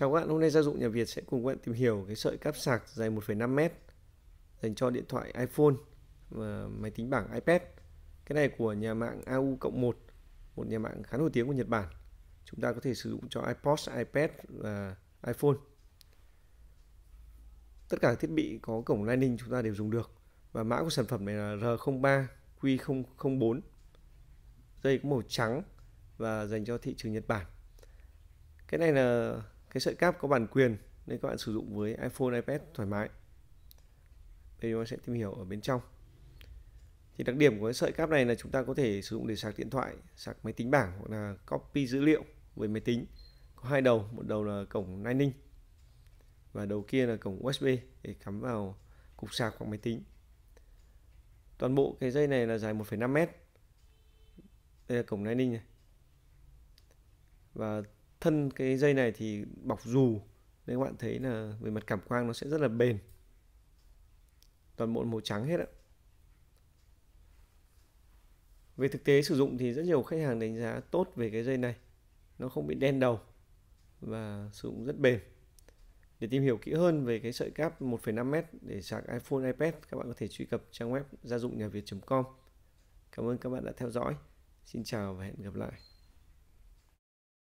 Chào các bạn, hôm nay gia dụng nhà Việt sẽ cùng các bạn tìm hiểu cái sợi cáp sạc dài 1,5 m dành cho điện thoại iPhone và máy tính bảng iPad. Cái này của nhà mạng AU cộng 1, một nhà mạng khá nổi tiếng của Nhật Bản. Chúng ta có thể sử dụng cho iPod, iPad và iPhone. Tất cả thiết bị có cổng Lightning chúng ta đều dùng được và mã của sản phẩm này là R03Q004. Dây có màu trắng và dành cho thị trường Nhật Bản. Cái này là cái sợi cáp có bản quyền nên các bạn sử dụng với iPhone, iPad thoải mái. Đây chúng ta sẽ tìm hiểu ở bên trong. Thì đặc điểm của cái sợi cáp này là chúng ta có thể sử dụng để sạc điện thoại, sạc máy tính bảng hoặc là copy dữ liệu với máy tính. Có hai đầu, một đầu là cổng Lightning và đầu kia là cổng USB để cắm vào cục sạc của máy tính. Toàn bộ cái dây này là dài 1,5 mét. Đây là cổng Lightning này. Và thân cái dây này thì bọc dù nên các bạn thấy là về mặt cảm quang nó sẽ rất là bền toàn bộ màu trắng hết ạ về thực tế sử dụng thì rất nhiều khách hàng đánh giá tốt về cái dây này nó không bị đen đầu và sử dụng rất bền để tìm hiểu kỹ hơn về cái sợi cáp 1,5m để sạc iPhone, iPad, các bạn có thể truy cập trang web gia dụng nhà Việt.com. Cảm ơn các bạn đã theo dõi. Xin chào và hẹn gặp lại.